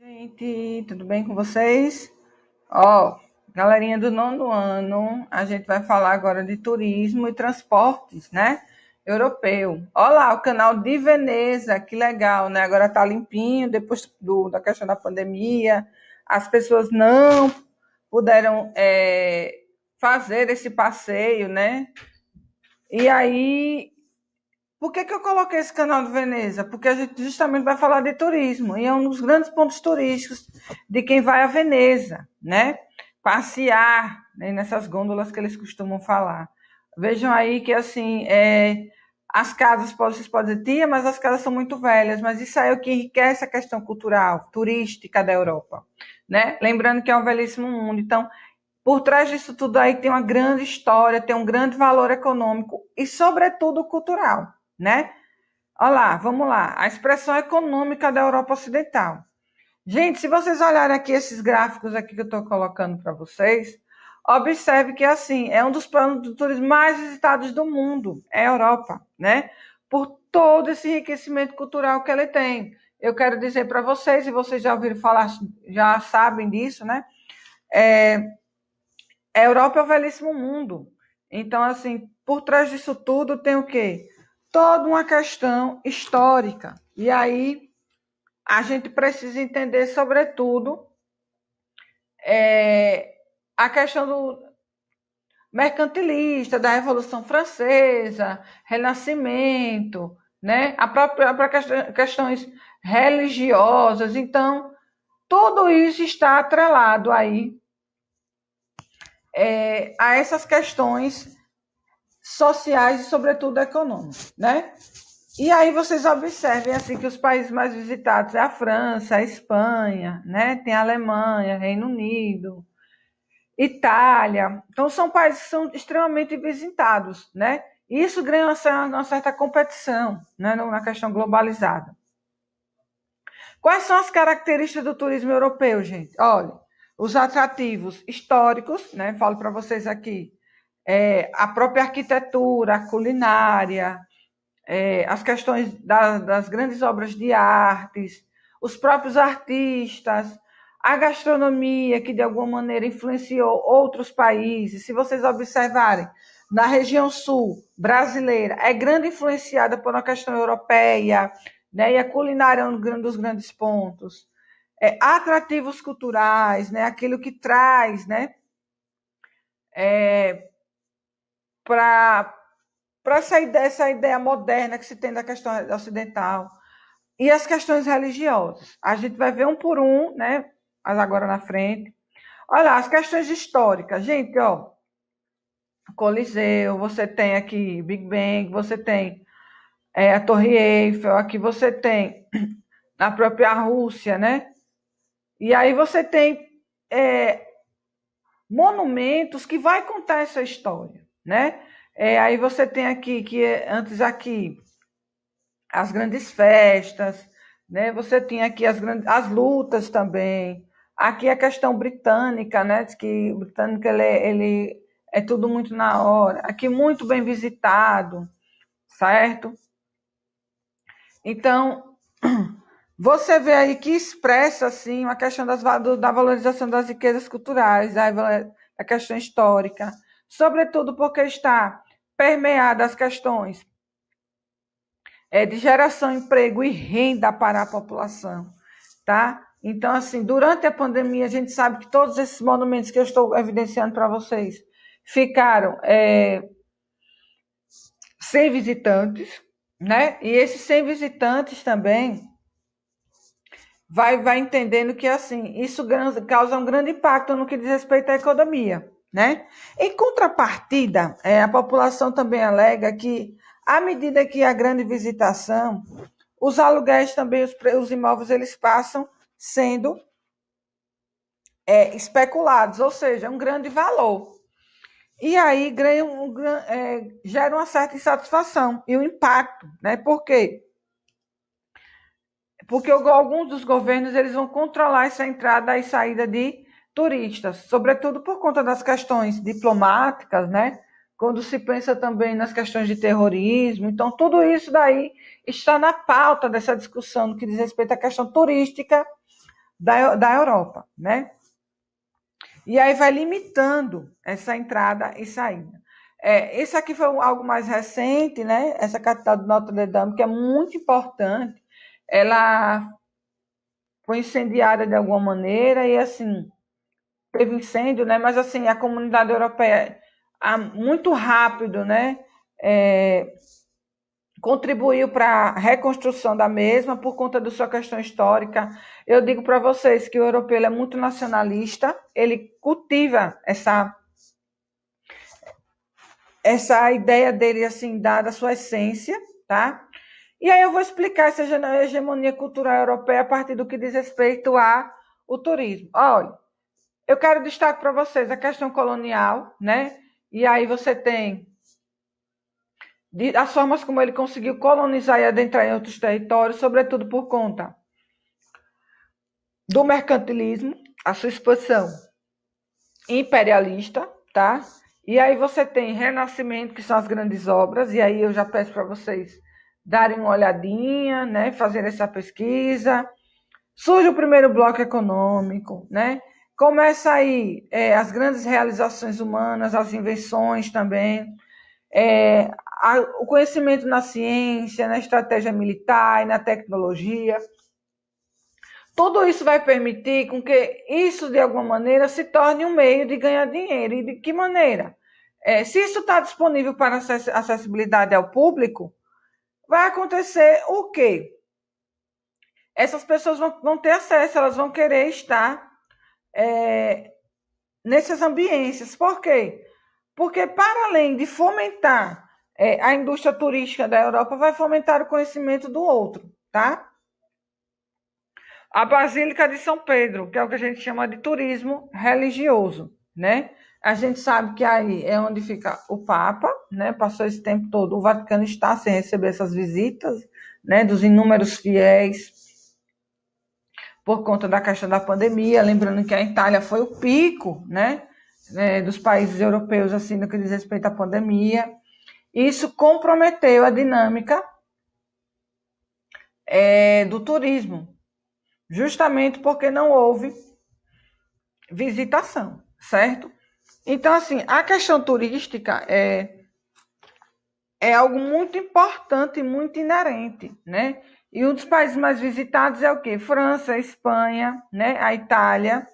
Gente, tudo bem com vocês? Ó, galerinha do nono ano, a gente vai falar agora de turismo e transportes, né? Europeu. Olá, o canal de Veneza, que legal, né? Agora tá limpinho, depois do, da questão da pandemia, as pessoas não puderam é, fazer esse passeio, né? E aí, por que, que eu coloquei esse canal de Veneza? Porque a gente justamente vai falar de turismo, e é um dos grandes pontos turísticos de quem vai a Veneza, né? Passear né, nessas gôndolas que eles costumam falar. Vejam aí que, assim, é, as casas, vocês podem dizer, mas as casas são muito velhas, mas isso aí é o que enriquece a questão cultural, turística da Europa, né? Lembrando que é um velhíssimo mundo, então, por trás disso tudo aí tem uma grande história, tem um grande valor econômico e, sobretudo, cultural, né? Olha lá, vamos lá, a expressão econômica da Europa Ocidental. Gente, se vocês olharem aqui esses gráficos aqui que eu estou colocando para vocês, Observe que assim é um dos planos de turismo mais visitados do mundo, é a Europa, né? Por todo esse enriquecimento cultural que ela tem. Eu quero dizer para vocês, e vocês já ouviram falar, já sabem disso, né? É, a Europa é o velhíssimo mundo. Então, assim, por trás disso tudo tem o quê? Toda uma questão histórica. E aí a gente precisa entender, sobretudo, é, a questão do mercantilista, da Revolução Francesa, Renascimento, né? a própria, a própria questões religiosas. Então, tudo isso está atrelado aí é, a essas questões sociais e, sobretudo, econômicas, né? E aí vocês observem assim que os países mais visitados é a França, a Espanha, né? Tem a Alemanha, Reino Unido, Itália. Então, são países que são extremamente visitados, né? E isso ganha uma, uma certa competição né, na questão globalizada. Quais são as características do turismo europeu, gente? Olha, os atrativos históricos, né? Falo para vocês aqui, é, a própria arquitetura, a culinária, é, as questões da, das grandes obras de artes, os próprios artistas, a gastronomia que de alguma maneira influenciou outros países. Se vocês observarem, na região sul brasileira é grande influenciada por uma questão europeia, né? E a culinária é um dos grandes pontos. É, atrativos culturais, né? Aquilo que traz, né? É, para para essa ideia, essa ideia moderna que se tem da questão ocidental e as questões religiosas. A gente vai ver um por um, né? mas agora na frente. Olha as questões históricas. Gente, ó, Coliseu, você tem aqui Big Bang, você tem é, a Torre Eiffel, aqui você tem a própria Rússia, né? E aí você tem é, monumentos que vai contar essa história, né? É, aí você tem aqui, que é, antes aqui, as grandes festas, né? Você tinha aqui as, grandes, as lutas também, Aqui é a questão britânica, né? De que o britânico ele, é, ele é tudo muito na hora. Aqui muito bem visitado, certo? Então, você vê aí que expressa assim a questão das, da valorização das riquezas culturais, a questão histórica, sobretudo porque está permeada as questões é, de geração, emprego e renda para a população, tá? Então, assim, durante a pandemia, a gente sabe que todos esses monumentos que eu estou evidenciando para vocês ficaram é, sem visitantes, né? E esses sem visitantes também vai, vai entendendo que, assim, isso causa um grande impacto no que diz respeito à economia, né? Em contrapartida, é, a população também alega que, à medida que a grande visitação, os aluguéis também, os, os imóveis, eles passam sendo é, especulados, ou seja, um grande valor. E aí é, gera uma certa insatisfação e um impacto, né? Por quê? Porque alguns dos governos eles vão controlar essa entrada e saída de turistas, sobretudo por conta das questões diplomáticas, né? Quando se pensa também nas questões de terrorismo, então tudo isso daí está na pauta dessa discussão que diz respeito à questão turística da, da Europa, né? E aí vai limitando essa entrada e saída. É, esse aqui foi algo mais recente, né? Essa catedral de Notre Dame, que é muito importante. Ela foi incendiada de alguma maneira e, assim, teve incêndio, né? Mas, assim, a comunidade europeia, ah, muito rápido, né? É, contribuiu para a reconstrução da mesma por conta da sua questão histórica. Eu digo para vocês que o europeu é muito nacionalista, ele cultiva essa essa ideia dele assim dada a sua essência, tá? E aí eu vou explicar essa hegemonia cultural europeia a partir do que diz respeito a o turismo. Olha, eu quero destacar para vocês a questão colonial, né? E aí você tem de, formas como ele conseguiu colonizar e adentrar em outros territórios, sobretudo por conta do mercantilismo, a sua expansão imperialista, tá? E aí você tem Renascimento, que são as grandes obras, e aí eu já peço para vocês darem uma olhadinha, né, fazer essa pesquisa. Surge o primeiro bloco econômico, né? Começa aí é, as grandes realizações humanas, as invenções também, é, a, o conhecimento na ciência, na estratégia militar e na tecnologia. Tudo isso vai permitir com que isso, de alguma maneira, se torne um meio de ganhar dinheiro. E de que maneira? É, se isso está disponível para acessibilidade ao público, vai acontecer o quê? Essas pessoas vão, vão ter acesso, elas vão querer estar é, nessas ambiências. Por quê? Porque, para além de fomentar é, a indústria turística da Europa vai fomentar o conhecimento do outro, tá? A Basílica de São Pedro, que é o que a gente chama de turismo religioso, né? A gente sabe que aí é onde fica o Papa, né? Passou esse tempo todo, o Vaticano está sem receber essas visitas, né? Dos inúmeros fiéis por conta da questão da pandemia, lembrando que a Itália foi o pico, né? É, dos países europeus, assim, no que diz respeito à pandemia. Isso comprometeu a dinâmica é, do turismo, justamente porque não houve visitação, certo? Então, assim, a questão turística é, é algo muito importante, muito inerente, né? E um dos países mais visitados é o quê? França, Espanha, né? A Itália.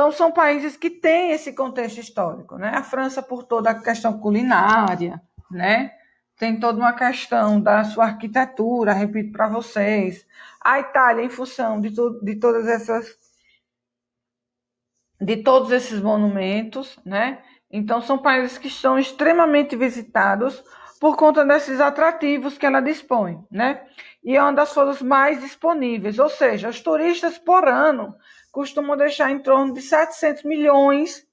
Então, são países que têm esse contexto histórico. Né? A França, por toda a questão culinária, né? tem toda uma questão da sua arquitetura, repito para vocês. A Itália, em função de, de todas essas. de todos esses monumentos, né? Então, são países que são extremamente visitados por conta desses atrativos que ela dispõe, né? E é uma das coisas mais disponíveis, ou seja, os turistas por ano costumam deixar em torno de 700 milhões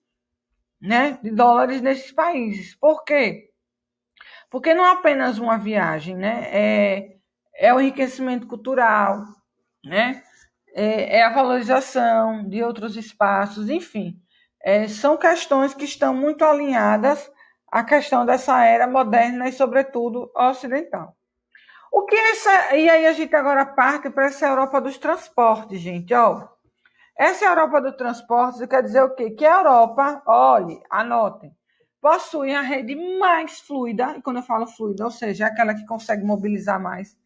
né, de dólares nesses países. Por quê? Porque não é apenas uma viagem, né? É, é o enriquecimento cultural, né? É, é a valorização de outros espaços, enfim. É, são questões que estão muito alinhadas à questão dessa era moderna e, sobretudo, ocidental. O que essa. E aí a gente agora parte para essa Europa dos transportes, gente. Ó, essa Europa do transporte quer dizer o quê? Que a Europa, olhe, anotem, possui a rede mais fluida, e quando eu falo fluida, ou seja, é aquela que consegue mobilizar mais,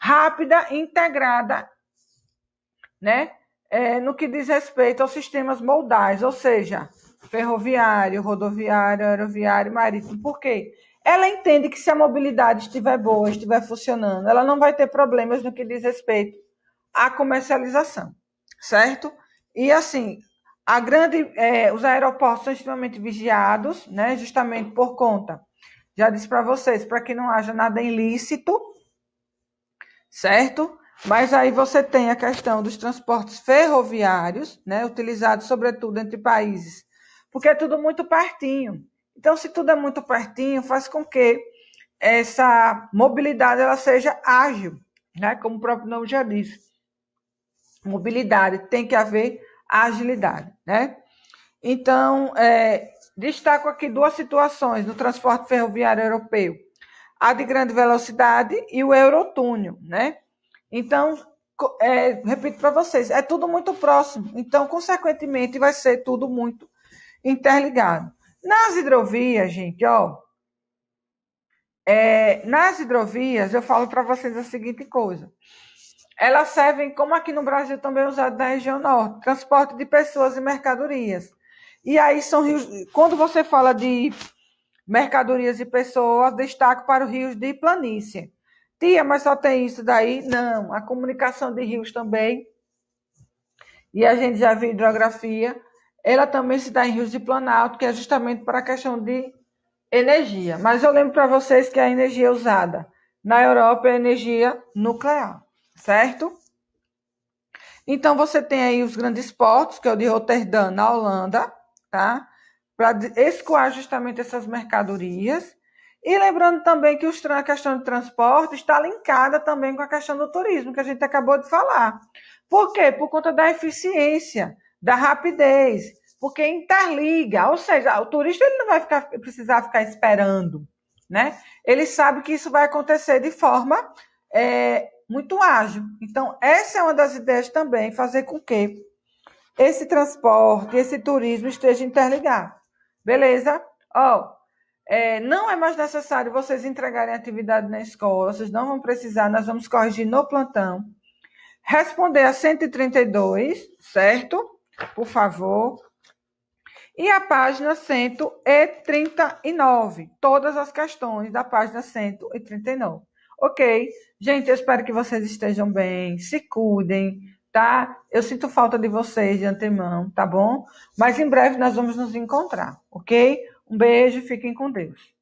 rápida, integrada, né? É, no que diz respeito aos sistemas moldais, ou seja, ferroviário, rodoviário, aeroviário, marítimo. Por quê? Ela entende que se a mobilidade estiver boa, estiver funcionando, ela não vai ter problemas no que diz respeito à comercialização, certo? E assim, a grande, é, os aeroportos são extremamente vigiados, né? Justamente por conta. Já disse para vocês, para que não haja nada ilícito, certo? Mas aí você tem a questão dos transportes ferroviários, né? Utilizados sobretudo entre países, porque é tudo muito pertinho. Então, se tudo é muito pertinho, faz com que essa mobilidade ela seja ágil, né? Como o próprio nome já disse mobilidade, tem que haver agilidade, né? Então, é, destaco aqui duas situações no transporte ferroviário europeu: a de grande velocidade e o Eurotúnel, né? Então, é, repito para vocês, é tudo muito próximo, então, consequentemente, vai ser tudo muito interligado. Nas hidrovias, gente, ó, é, nas hidrovias, eu falo para vocês a seguinte coisa: elas servem, como aqui no Brasil também é usado na região norte, transporte de pessoas e mercadorias. E aí são rios. Quando você fala de mercadorias e pessoas, destaque para os rios de planície. Tia, mas só tem isso daí? Não, a comunicação de rios também. E a gente já viu hidrografia. Ela também se dá em rios de planalto, que é justamente para a questão de energia. Mas eu lembro para vocês que a energia usada na Europa é energia nuclear certo? Então, você tem aí os grandes portos, que é o de Roterdã, na Holanda, tá? Para escoar justamente essas mercadorias. E lembrando também que a questão de transporte está linkada também com a questão do turismo, que a gente acabou de falar. Por quê? Por conta da eficiência, da rapidez, porque interliga, ou seja, o turista ele não vai ficar, precisar ficar esperando, né? Ele sabe que isso vai acontecer de forma é, muito ágil. Então, essa é uma das ideias também, fazer com que esse transporte, esse turismo esteja interligado. Beleza? Ó, oh, é, não é mais necessário vocês entregarem atividade na escola, vocês não vão precisar, nós vamos corrigir no plantão. Responder a 132, certo? Por favor. E a página 139, todas as questões da página 139. Ok. Gente, eu espero que vocês estejam bem, se cuidem, tá? Eu sinto falta de vocês de antemão, tá bom? Mas em breve nós vamos nos encontrar, ok? Um beijo, fiquem com Deus.